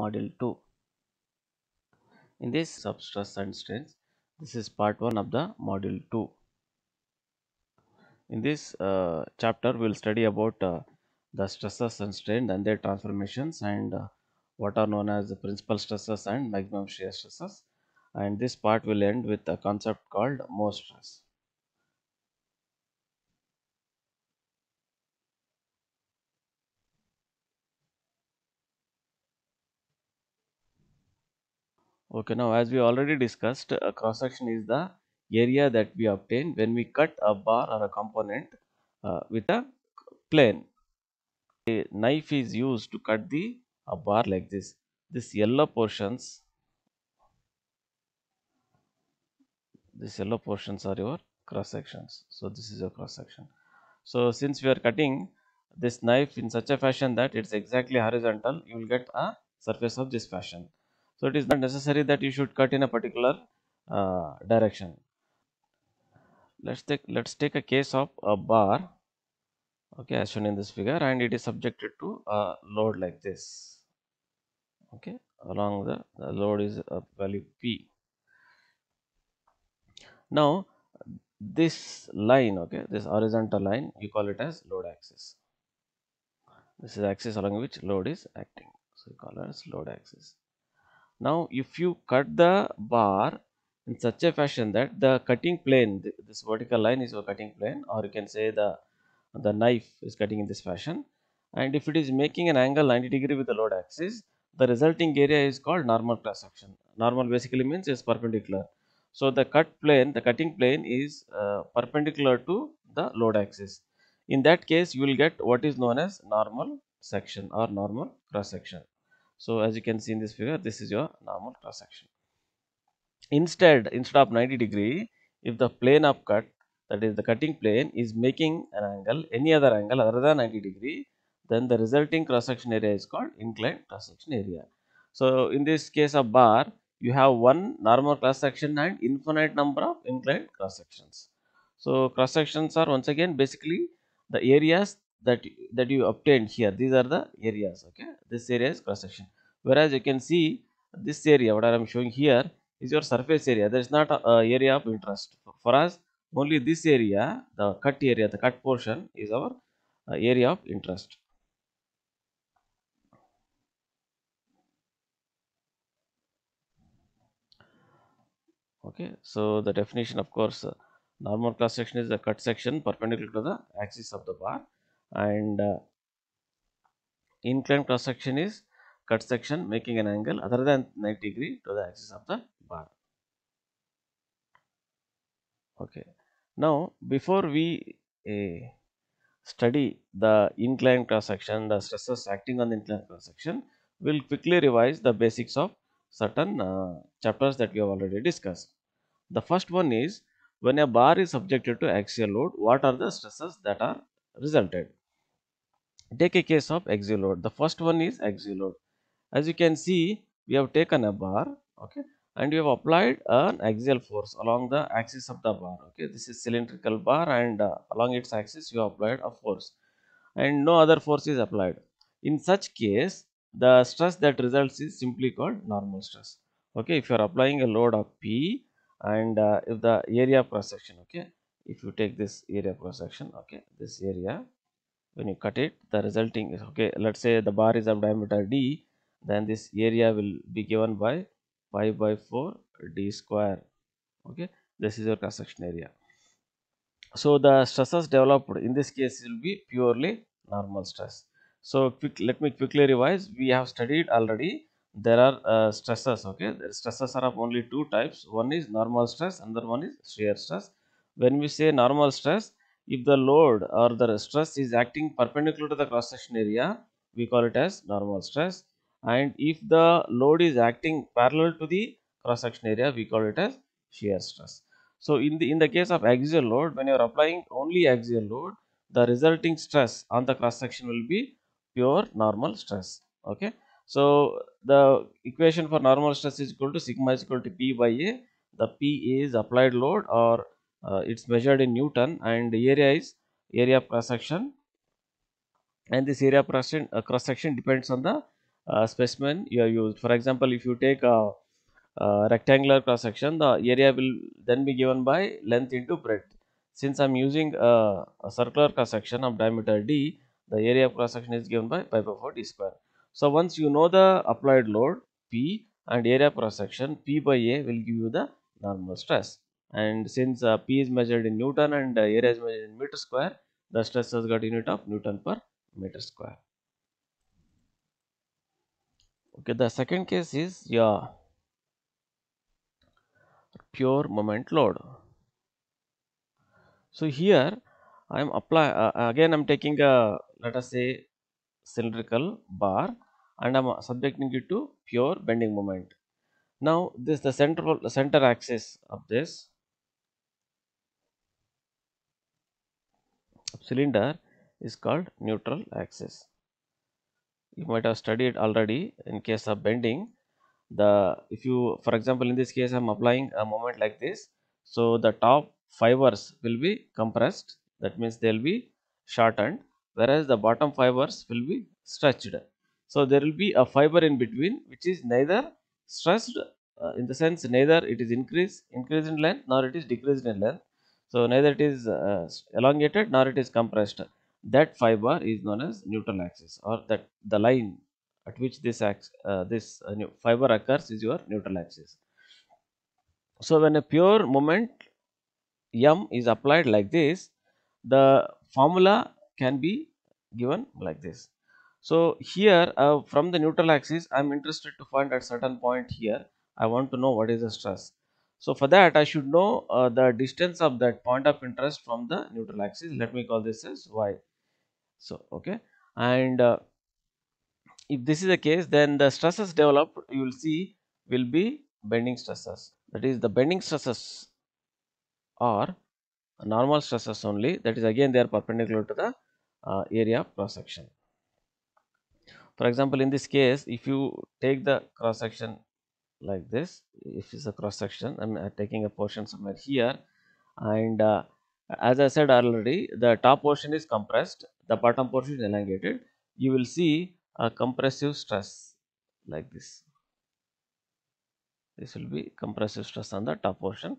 module 2 in this substress and strains this is part 1 of the module 2 in this uh, chapter we will study about uh, the stresses and strain and their transformations and uh, what are known as the principal stresses and maximum shear stresses and this part will end with a concept called Mohs stress okay now as we already discussed a uh, cross section is the area that we obtain when we cut a bar or a component uh, with a plane a knife is used to cut the a bar like this this yellow portions this yellow portions are your cross sections so this is your cross section so since we are cutting this knife in such a fashion that it's exactly horizontal you will get a surface of this fashion so, it is not necessary that you should cut in a particular uh, direction. Let's take let's take a case of a bar, okay, as shown in this figure, and it is subjected to a load like this, okay, along the, the load is a value p. Now, this line, okay, this horizontal line, you call it as load axis. This is axis along which load is acting, so you call it as load axis now if you cut the bar in such a fashion that the cutting plane this vertical line is a cutting plane or you can say the the knife is cutting in this fashion and if it is making an angle 90 degree with the load axis the resulting area is called normal cross section normal basically means is perpendicular so the cut plane the cutting plane is uh, perpendicular to the load axis in that case you will get what is known as normal section or normal cross section so as you can see in this figure this is your normal cross section instead instead of 90 degree if the plane of cut that is the cutting plane is making an angle any other angle other than 90 degree then the resulting cross section area is called inclined cross section area so in this case of bar you have one normal cross section and infinite number of inclined cross sections so cross sections are once again basically the areas that that you obtained here these are the areas okay this area is cross section whereas you can see this area what I am showing here is your surface area that is not a, area of interest for us only this area the cut area the cut portion is our uh, area of interest okay so the definition of course uh, normal cross section is the cut section perpendicular to the axis of the bar and uh, inclined cross section is cut section making an angle other than 90 degree to the axis of the bar. Okay. Now, before we uh, study the inclined cross section, the stresses acting on the inclined cross section, we will quickly revise the basics of certain uh, chapters that we have already discussed. The first one is when a bar is subjected to axial load, what are the stresses that are resulted? Take a case of axial load. The first one is axial load as you can see we have taken a bar okay and we have applied an axial force along the axis of the bar okay this is cylindrical bar and uh, along its axis you applied a force and no other force is applied in such case the stress that results is simply called normal stress okay if you are applying a load of p and uh, if the area cross section okay if you take this area cross section okay this area when you cut it the resulting is okay let's say the bar is of diameter d then this area will be given by 5 by 4 d square okay this is your cross section area so the stresses developed in this case will be purely normal stress so quick, let me quickly revise we have studied already there are uh, stresses okay the stresses are of only two types one is normal stress another one is shear stress when we say normal stress if the load or the stress is acting perpendicular to the cross section area we call it as normal stress and if the load is acting parallel to the cross section area we call it as shear stress so in the in the case of axial load when you are applying only axial load the resulting stress on the cross section will be pure normal stress okay so the equation for normal stress is equal to sigma is equal to p by a the p is applied load or uh, it's measured in newton and the area is area of cross section and this area cross section, uh, cross section depends on the uh, specimen you have used for example if you take a, a rectangular cross section the area will then be given by length into breadth since i'm using a, a circular cross section of diameter d the area of cross section is given by pi by 4 d square so once you know the applied load p and area of cross section p by a will give you the normal stress and since uh, p is measured in newton and uh, area is measured in meter square the stress has got unit of newton per meter square okay the second case is yeah pure moment load so here i am apply uh, again i'm taking a let us say cylindrical bar and i'm subjecting it to pure bending moment now this the central center axis of this cylinder is called neutral axis you might have studied already in case of bending the if you for example in this case i'm applying a moment like this so the top fibers will be compressed that means they'll be shortened whereas the bottom fibers will be stretched so there will be a fiber in between which is neither stressed uh, in the sense neither it is increased increased in length nor it is decreased in length so neither it is uh, elongated nor it is compressed that fiber is known as Newton axis or that the line at which this ax, uh, this uh, fiber occurs is your neutral axis. So, when a pure moment m is applied like this, the formula can be given like this. So, here uh, from the neutral axis, I am interested to find at certain point here, I want to know what is the stress. So, for that I should know uh, the distance of that point of interest from the neutral axis, let me call this as y so okay and uh, if this is the case then the stresses developed you will see will be bending stresses that is the bending stresses are normal stresses only that is again they are perpendicular to the uh, area of cross section for example in this case if you take the cross section like this if it's a cross section i'm uh, taking a portion somewhere here and uh, as I said already the top portion is compressed the bottom portion is elongated you will see a compressive stress like this this will be compressive stress on the top portion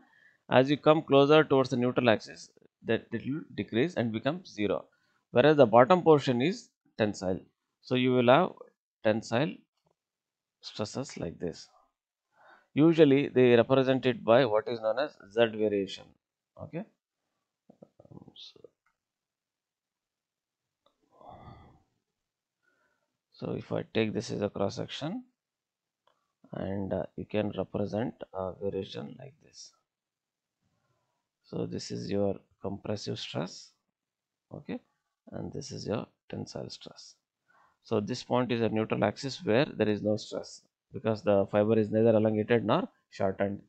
as you come closer towards the neutral axis that it will decrease and become zero whereas the bottom portion is tensile so you will have tensile stresses like this usually they represent it by what is known as z variation okay so if I take this is a cross section and uh, you can represent a variation like this so this is your compressive stress okay and this is your tensile stress so this point is a neutral axis where there is no stress because the fiber is neither elongated nor shortened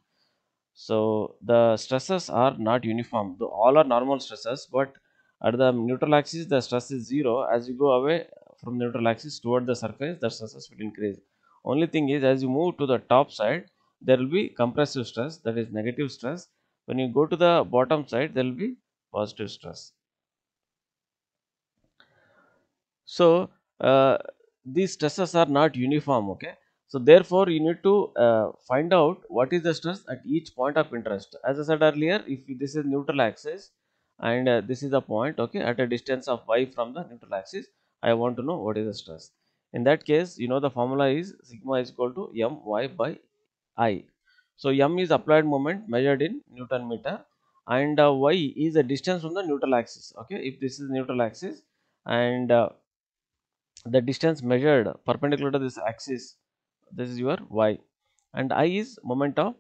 so the stresses are not uniform, though all are normal stresses, but at the neutral axis the stress is zero. As you go away from the neutral axis toward the surface, the stresses will increase. Only thing is as you move to the top side, there will be compressive stress that is negative stress. When you go to the bottom side, there will be positive stress. So uh, these stresses are not uniform, okay so, therefore, you need to uh, find out what is the stress at each point of interest. As I said earlier, if this is neutral axis and uh, this is a point okay, at a distance of y from the neutral axis, I want to know what is the stress. In that case, you know the formula is sigma is equal to my by i. So, m is applied moment measured in Newton meter and uh, y is the distance from the neutral axis. Okay, If this is neutral axis and uh, the distance measured perpendicular to this axis this is your y and i is moment of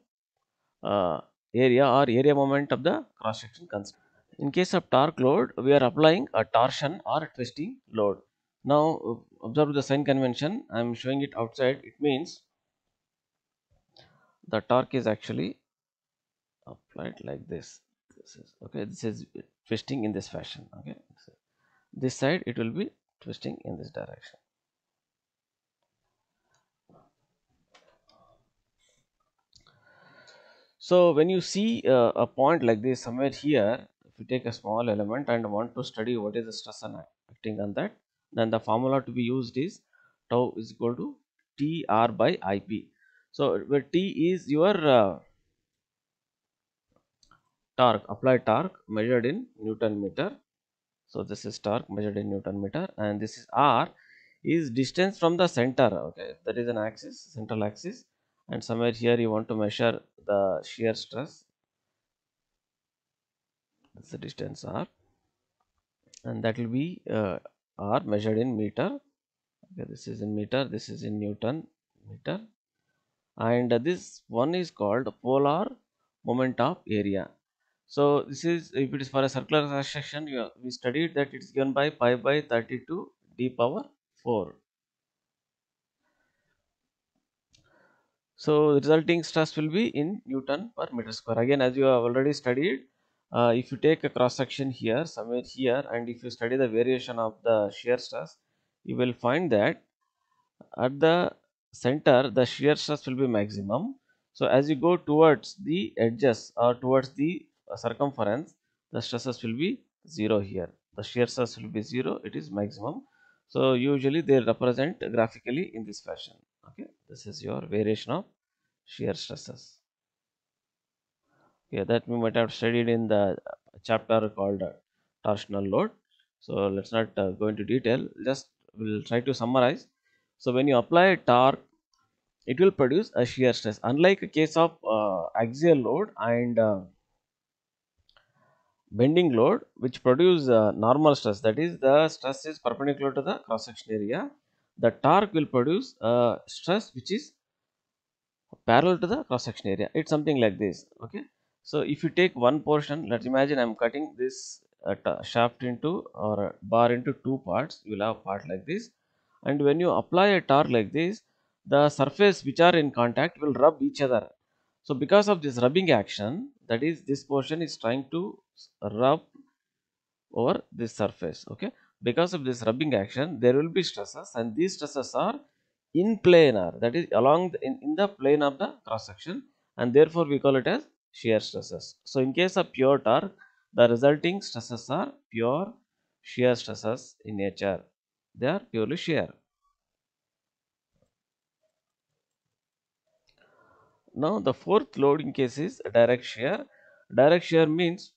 uh, area or area moment of the cross section concept. In case of torque load, we are applying a torsion or a twisting load. Now, uh, observe the sign convention, I am showing it outside, it means the torque is actually applied like this. This is okay, this is twisting in this fashion. Okay, this side it will be twisting in this direction. So, when you see uh, a point like this somewhere here, if you take a small element and want to study what is the stress acting on that, then the formula to be used is tau is equal to TR by IP. So, where T is your uh, torque, applied torque measured in Newton meter. So, this is torque measured in Newton meter and this is R is distance from the center, okay, that is an axis, central axis and somewhere here you want to measure the shear stress this is the distance r and that will be uh, r measured in meter okay, this is in meter this is in newton meter and uh, this one is called polar moment of area so this is if it is for a circular cross section we studied that it's given by pi by 32 d power 4 So, the resulting stress will be in Newton per meter square. Again, as you have already studied, uh, if you take a cross section here, somewhere here, and if you study the variation of the shear stress, you will find that at the center, the shear stress will be maximum. So, as you go towards the edges or towards the uh, circumference, the stresses will be 0 here. The shear stress will be 0, it is maximum. So, usually they represent graphically in this fashion okay this is your variation of shear stresses okay that we might have studied in the chapter called uh, torsional load so let's not uh, go into detail just we'll try to summarize so when you apply torque it will produce a shear stress unlike a case of uh, axial load and uh, bending load which produce uh, normal stress that is the stress is perpendicular to the cross section area the torque will produce a stress which is parallel to the cross section area it's something like this okay so if you take one portion let's imagine i'm cutting this uh, shaft into or bar into two parts you will have part like this and when you apply a torque like this the surface which are in contact will rub each other so because of this rubbing action that is this portion is trying to rub over this surface okay because of this rubbing action there will be stresses and these stresses are in planar that is along the, in, in the plane of the cross section and therefore we call it as shear stresses. So, in case of pure torque the resulting stresses are pure shear stresses in nature they are purely shear. Now, the fourth loading case is direct shear. Direct shear means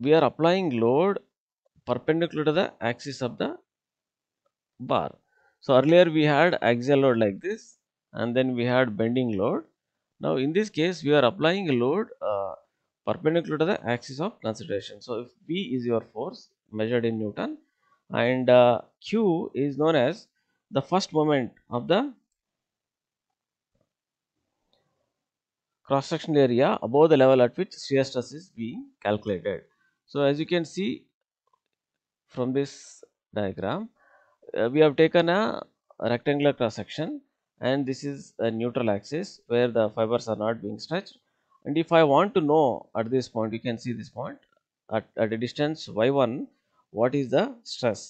we are applying load perpendicular to the axis of the bar. So earlier we had axial load like this and then we had bending load. Now in this case we are applying a load uh, perpendicular to the axis of concentration. So if V is your force measured in Newton and uh, Q is known as the first moment of the cross sectional area above the level at which shear stress is being calculated. So as you can see from this diagram uh, we have taken a rectangular cross section and this is a neutral axis where the fibers are not being stretched and if I want to know at this point you can see this point at, at a distance y1 what is the stress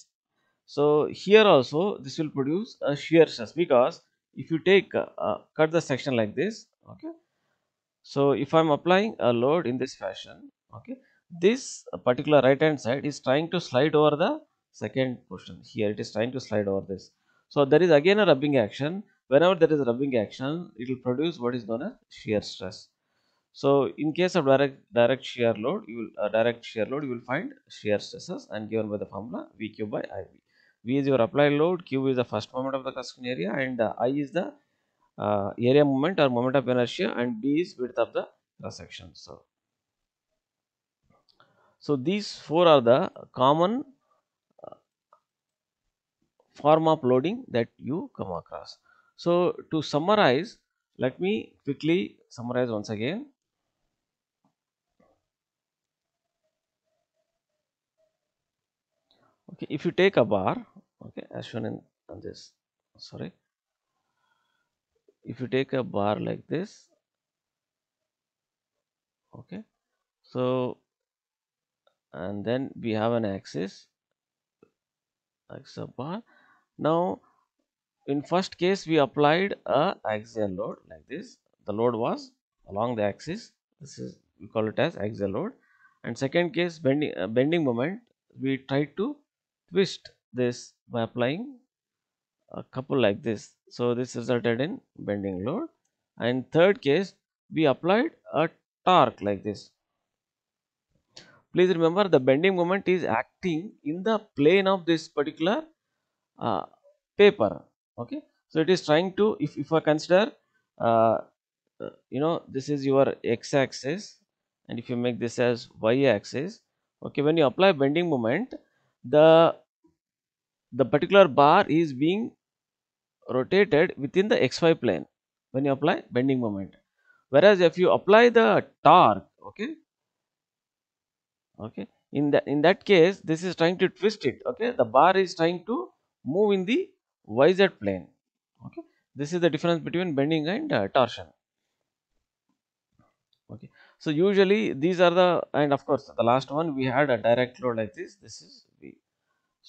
so here also this will produce a shear stress because if you take uh, uh cut the section like this okay so if I'm applying a load in this fashion okay this particular right hand side is trying to slide over the second portion here it is trying to slide over this so there is again a rubbing action whenever there is a rubbing action it will produce what is known as shear stress so in case of direct direct shear load you will uh, direct shear load you will find shear stresses and given by the formula vq by iv v is your applied load q is the first moment of the crusting area and uh, i is the uh, area moment or moment of inertia and b is width of the cross section so so, these four are the common uh, form of loading that you come across. So, to summarize let me quickly summarize once again. Okay, if you take a bar, okay, as shown in on this, sorry, if you take a bar like this, okay, so and then we have an axis like sub bar now in first case we applied a axial load like this the load was along the axis this is we call it as axial load and second case bending uh, bending moment we tried to twist this by applying a couple like this so this resulted in bending load and third case we applied a torque like this please remember the bending moment is acting in the plane of this particular uh, paper okay so it is trying to if, if I consider uh, uh, you know this is your x-axis and if you make this as y-axis okay when you apply bending moment the the particular bar is being rotated within the xy plane when you apply bending moment whereas if you apply the torque okay okay in that in that case this is trying to twist it okay the bar is trying to move in the yz plane okay this is the difference between bending and uh, torsion okay so usually these are the and of course the last one we had a direct load like this this is v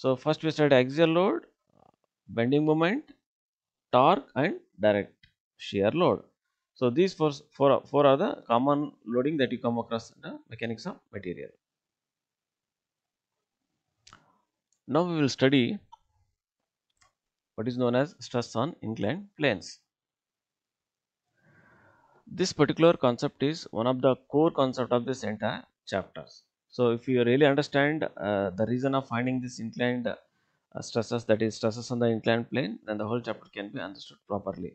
so first we started axial load bending moment torque and direct shear load so these four, four, four are the common loading that you come across in the mechanics of material Now we will study what is known as stress on inclined planes. This particular concept is one of the core concept of this entire chapters. So if you really understand uh, the reason of finding this inclined uh, stresses that is stresses on the inclined plane then the whole chapter can be understood properly.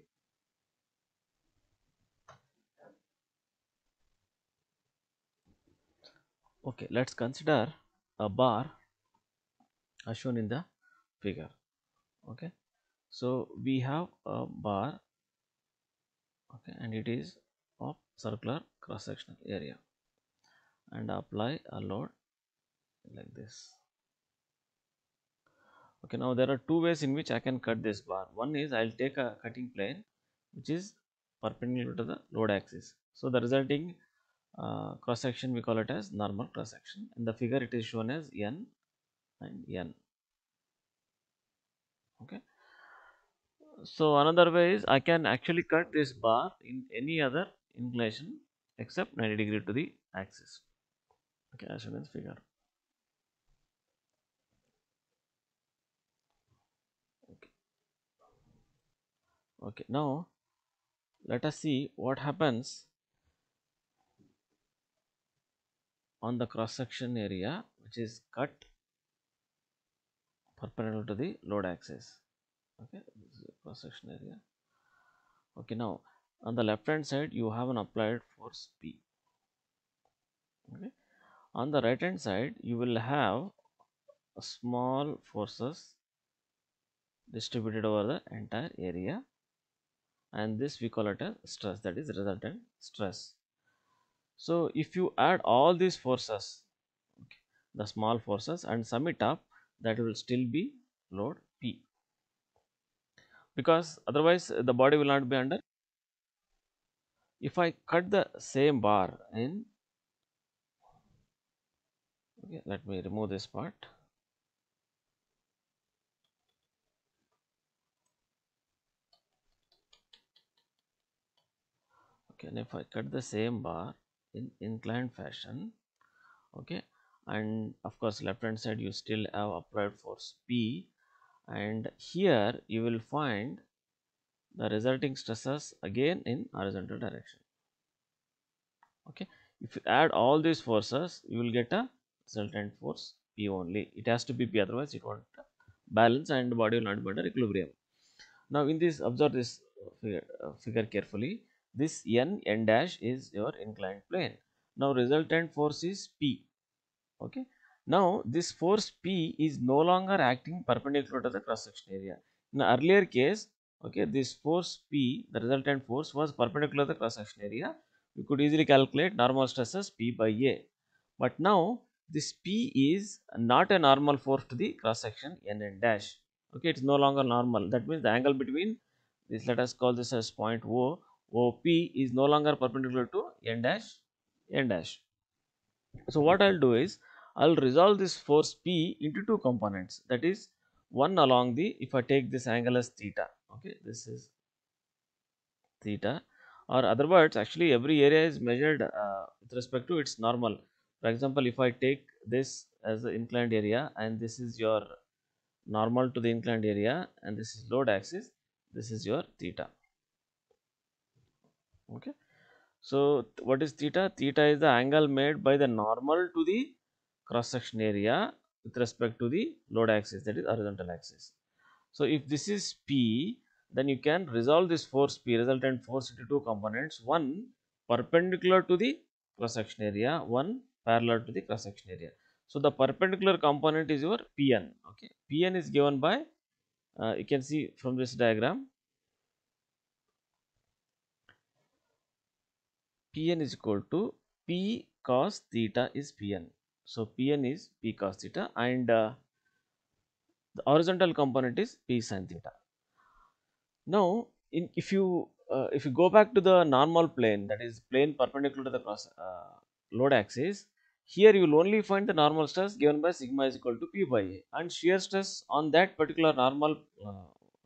Okay, let's consider a bar as shown in the figure okay so we have a bar okay and it is of circular cross sectional area and apply a load like this okay now there are two ways in which i can cut this bar one is i'll take a cutting plane which is perpendicular to the load axis so the resulting uh, cross section we call it as normal cross section in the figure it is shown as n and n okay so another way is I can actually cut this bar in any other inclination except 90 degree to the axis okay as shown in figure okay. okay now let us see what happens on the cross section area which is cut perpendicular to the load axis okay this is a cross section area okay now on the left hand side you have an applied force p okay on the right hand side you will have small forces distributed over the entire area and this we call it a stress that is resultant stress so if you add all these forces okay, the small forces and sum it up that will still be load P because otherwise uh, the body will not be under. If I cut the same bar in, okay, let me remove this part. Okay, and if I cut the same bar in inclined fashion, okay, and of course left hand side you still have applied force P and here you will find the resulting stresses again in horizontal direction okay if you add all these forces you will get a resultant force P only it has to be P otherwise it won't balance and body will not be under equilibrium now in this observe this uh, figure, uh, figure carefully this n n dash is your inclined plane now resultant force is P okay now this force p is no longer acting perpendicular to the cross section area in the earlier case okay this force p the resultant force was perpendicular to the cross section area we could easily calculate normal stresses p by a but now this p is not a normal force to the cross section n n dash okay it's no longer normal that means the angle between this let us call this as point o op is no longer perpendicular to n dash n dash so what i'll do is I will resolve this force P into two components that is one along the if I take this angle as theta okay this is theta or other words actually every area is measured uh, with respect to its normal for example if I take this as the inclined area and this is your normal to the inclined area and this is load axis this is your theta okay so what is theta theta is the angle made by the normal to the cross section area with respect to the load axis that is horizontal axis. So, if this is P then you can resolve this force P resultant force into two components one perpendicular to the cross section area one parallel to the cross section area. So, the perpendicular component is your Pn okay Pn is given by uh, you can see from this diagram Pn is equal to P cos theta is Pn so, Pn is P cos theta and uh, the horizontal component is P sin theta. Now, in, if you uh, if you go back to the normal plane that is plane perpendicular to the cross uh, load axis, here you will only find the normal stress given by sigma is equal to P by A and shear stress on that particular normal uh,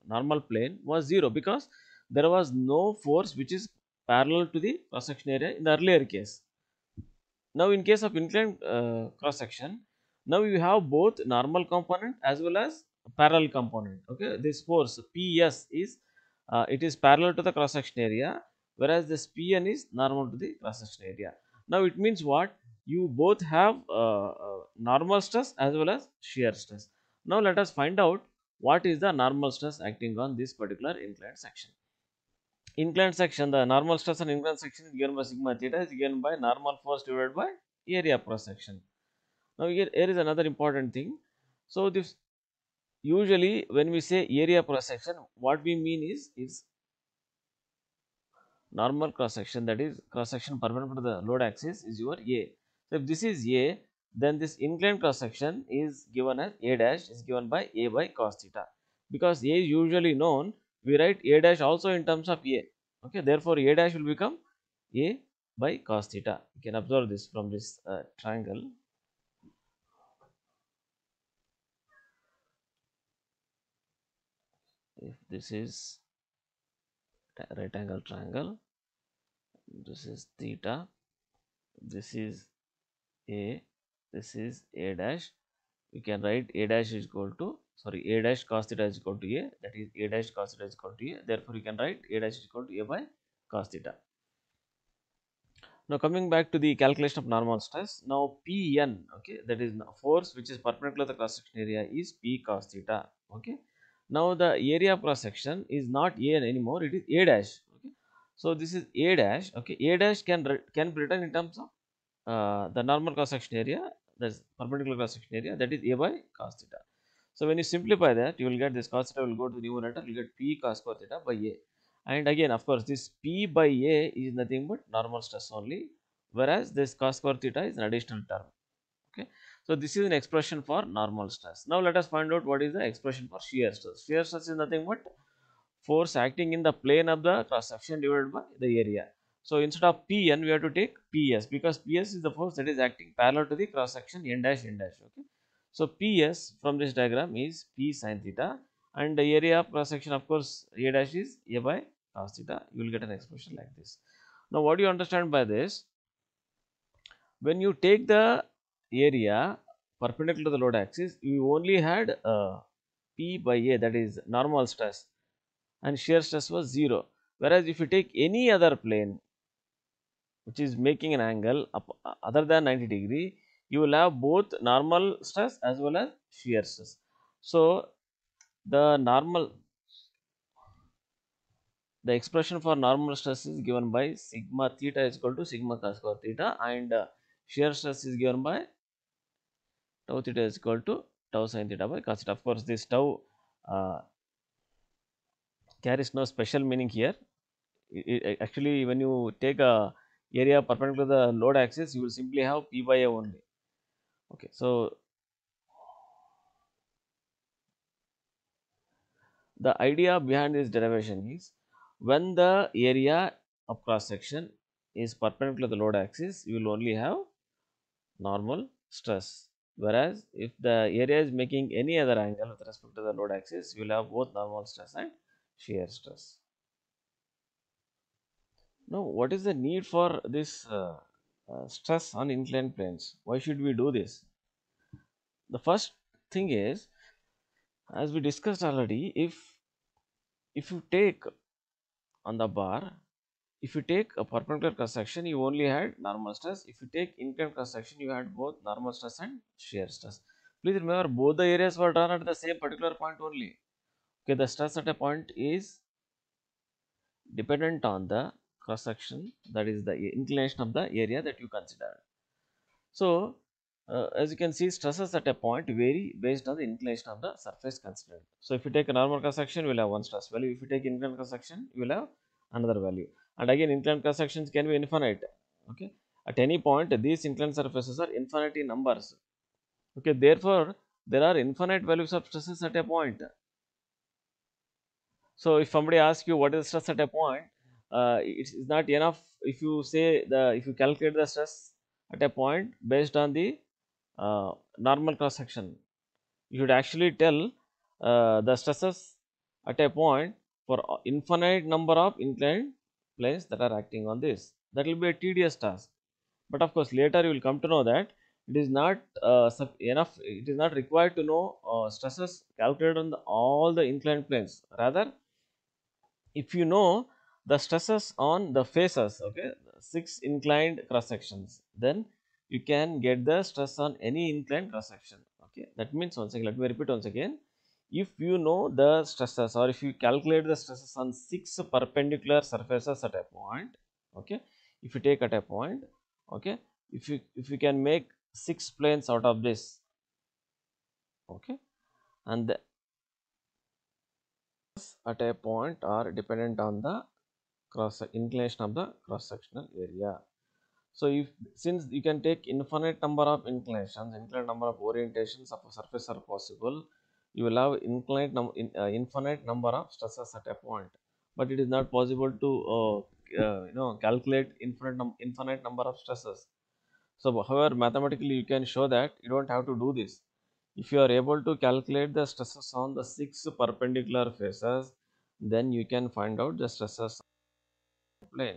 normal plane was 0 because there was no force which is parallel to the cross section area in the earlier case. Now, in case of inclined uh, cross section, now you have both normal component as well as parallel component. Okay, this force PS is uh, it is parallel to the cross section area, whereas this PN is normal to the cross section area. Now, it means what? You both have uh, uh, normal stress as well as shear stress. Now, let us find out what is the normal stress acting on this particular inclined section inclined section, the normal stress on inclined section is given by sigma theta is given by normal force divided by area cross section. Now, here, here is another important thing. So, this usually when we say area cross section, what we mean is is normal cross section that is cross section perpendicular to the load axis is your A. So, if this is A, then this inclined cross section is given as A dash is given by A by cos theta because A is usually known we write a dash also in terms of a okay therefore a dash will become a by cos theta you can observe this from this uh, triangle if this is right angle triangle this is theta this is a this is a dash you can write a dash is equal to sorry a dash cos theta is equal to a that is a dash cos theta is equal to a therefore you can write a dash is equal to a by cos theta now coming back to the calculation of normal stress now pn okay that is the force which is perpendicular to the cross section area is p cos theta okay now the area of cross section is not a anymore it is a dash okay so this is a dash okay a dash can can be written in terms of uh, the normal cross section area that is perpendicular cross section area that is a by cos theta So, when you simplify that, you will get this cos theta will go to the numerator, you get P cos square theta by A. And again, of course, this P by A is nothing but normal stress only, whereas this cos square theta is an additional term. Okay. So, this is an expression for normal stress. Now, let us find out what is the expression for shear stress. Shear stress is nothing but force acting in the plane of the cross section divided by the area. So, instead of Pn, we have to take Ps because Ps is the force that is acting parallel to the cross section n dash n dash. Okay. So, P s from this diagram is P sin theta and the area of cross section of course A dash is A by cos theta you will get an expression like this. Now, what do you understand by this? When you take the area perpendicular to the load axis you only had uh, P by A that is normal stress and shear stress was 0 whereas if you take any other plane which is making an angle uh, other than 90 degree you will have both normal stress as well as shear stress. So, the normal the expression for normal stress is given by sigma theta is equal to sigma cos square theta and uh, shear stress is given by tau theta is equal to tau sin theta by cos theta. Of course, this tau uh, carries no special meaning here. It, it, actually, when you take a area perpendicular to the load axis, you will simply have p by a only okay so the idea behind this derivation is when the area of cross section is perpendicular to the load axis you will only have normal stress whereas if the area is making any other angle with respect to the load axis you will have both normal stress and shear stress now what is the need for this uh, uh, stress on inclined planes. Why should we do this? The first thing is as we discussed already if if you take on the bar if you take a perpendicular cross section you only had normal stress if you take inclined cross section you had both normal stress and shear stress please remember both the areas were drawn at the same particular point only okay the stress at a point is dependent on the cross section that is the inclination of the area that you consider. So, uh, as you can see stresses at a point vary based on the inclination of the surface considered. So, if you take a normal cross section you will have one stress value, if you take inclined cross section you will have another value and again inclined cross sections can be infinite okay at any point these inclined surfaces are infinity numbers okay therefore there are infinite values of stresses at a point so if somebody asks you what is stress at a point uh, it is not enough if you say the if you calculate the stress at a point based on the uh, normal cross section you should actually tell uh, the stresses at a point for infinite number of inclined planes that are acting on this that will be a tedious task but of course later you will come to know that it is not uh, enough it is not required to know uh, stresses calculated on the, all the inclined planes rather if you know the stresses on the faces okay six inclined cross sections then you can get the stress on any inclined cross section okay that means once again let me repeat once again if you know the stresses or if you calculate the stresses on six perpendicular surfaces at a point okay if you take at a point okay if you if you can make six planes out of this okay and the at a point are dependent on the cross inclination of the cross sectional area. So, if since you can take infinite number of inclinations, infinite number of orientations of a surface are possible, you will have infinite, num in, uh, infinite number of stresses at a point, but it is not possible to uh, uh, you know calculate infinite, num infinite number of stresses. So, however, mathematically you can show that you do not have to do this. If you are able to calculate the stresses on the six perpendicular faces, then you can find out the stresses ね、